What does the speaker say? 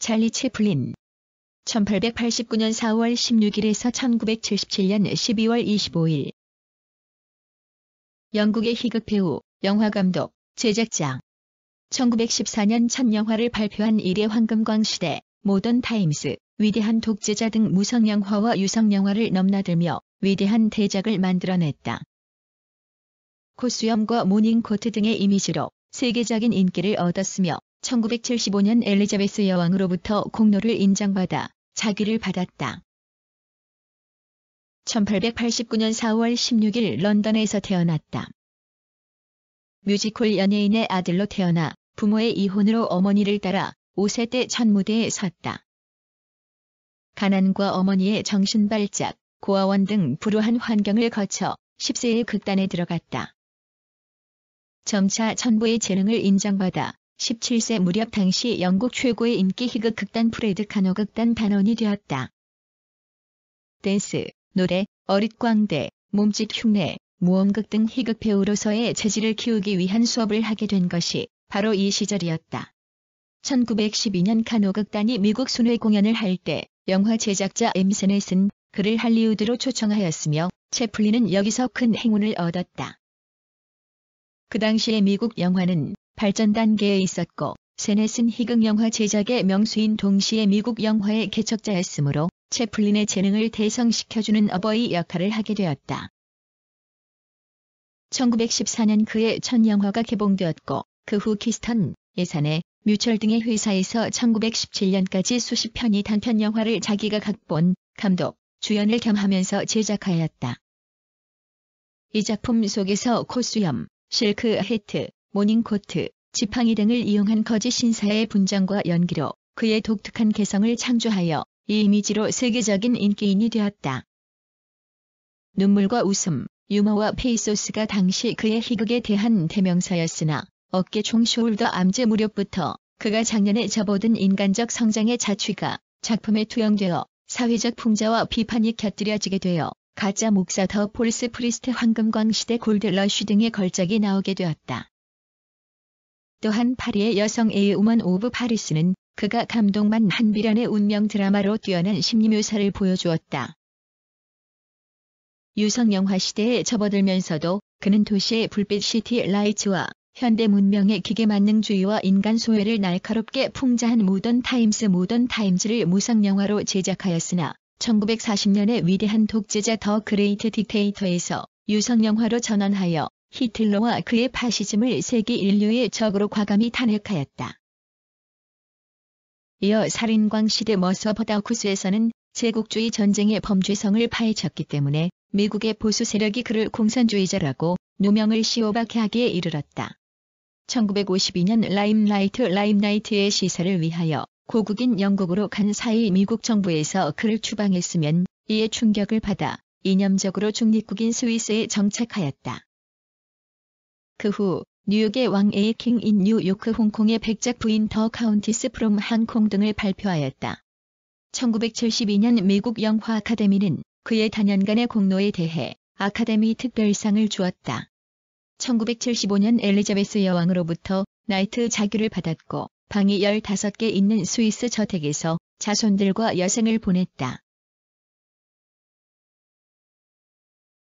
찰리 채플린 1889년 4월 16일에서 1977년 12월 25일 영국의 희극 배우, 영화감독, 제작자 1914년 첫 영화를 발표한 이래 황금광 시대, 모던 타임스, 위대한 독재자 등 무성영화와 유성영화를 넘나들며 위대한 대작을 만들어냈다. 코수염과 모닝코트 등의 이미지로 세계적인 인기를 얻었으며 1975년 엘리자베스 여왕으로부터 공로를 인정받아 자기를 받았다. 1889년 4월 16일 런던에서 태어났다. 뮤지컬 연예인의 아들로 태어나 부모의 이혼으로 어머니를 따라 5세 때 첫 무대에 섰다. 가난과 어머니의 정신발작, 고아원 등 불우한 환경을 거쳐 10세의 극단에 들어갔다. 점차 천부의 재능을 인정받아 17세 무렵 당시 영국 최고의 인기 희극 극단 프레드 카노 극단 단원이 되었다. 댄스, 노래, 어릿광대, 몸짓 흉내, 무언극 등 희극 배우로서의 재질을 키우기 위한 수업을 하게 된 것이 바로 이 시절이었다. 1912년 카노 극단이 미국 순회 공연을 할 때 영화 제작자 엠슨을 쓴 그를 할리우드로 초청하였으며 채플린은 여기서 큰 행운을 얻었다. 그 당시의 미국 영화는 발전 단계에 있었고 세넷은 희극 영화 제작의 명수인 동시에 미국 영화의 개척자였으므로 채플린의 재능을 대성시켜주는 어버이 역할을 하게 되었다. 1914년 그의 첫 영화가 개봉되었고 그 후 키스턴, 예산에 뮤철 등의 회사에서 1917년까지 수십 편이 단편 영화를 자기가 각본, 감독, 주연을 겸하면서 제작하였다. 이 작품 속에서 코수염, 실크 헤트, 모닝코트, 지팡이 등을 이용한 거짓 신사의 분장과 연기로 그의 독특한 개성을 창조하여 이 이미지로 세계적인 인기인이 되었다. 눈물과 웃음, 유머와 페이소스가 당시 그의 희극에 대한 대명사였으나 어깨 총쇼울더 암제 무렵부터 그가 작년에 접어든 인간적 성장의 자취가 작품에 투영되어 사회적 풍자와 비판이 곁들여지게 되어 가짜 목사 더 폴스 프리스트 황금광 시대 골드 러쉬 등의 걸작이 나오게 되었다. 또한 파리의 여성 에우먼 오브 파리스는 그가 감동만한 비란의 운명 드라마로 뛰어난 심리묘사를 보여주었다. 유성 영화 시대에 접어들면서도 그는 도시의 불빛 시티 라이츠와 현대 문명의 기계 만능주의와 인간 소외를 날카롭게 풍자한 모던 타임스 모던 타임즈를 무성 영화로 제작하였으나 1 9 4 0년에 위대한 독재자 더 그레이트 디테이터에서 유성 영화로 전환하여 히틀러와 그의 파시즘을 세계 인류의 적으로 과감히 탄핵하였다. 이어 살인광 시대 머서버다쿠스에서는 제국주의 전쟁의 범죄성을 파헤쳤기 때문에 미국의 보수 세력이 그를 공산주의자라고 누명을 씌워박게 하기에 이르렀다. 1952년 라임라이트 라임라이트의 시사를 위하여 고국인 영국으로 간 사이 미국 정부에서 그를 추방했으면 이에 충격을 받아 이념적으로 중립국인 스위스에 정착하였다. 그후 뉴욕의 왕 에이킹 인 뉴요크 그 홍콩의 백작 부인 더 카운티스 프롬 항콩 등을 발표하였다. 1972년 미국 영화 아카데미는 그의 단연간의 공로에 대해 아카데미 특별상을 주었다. 1975년 엘리자베스 여왕으로부터 나이트 자규를 받았고 방이 15개 있는 스위스 저택에서 자손들과 여생을 보냈다.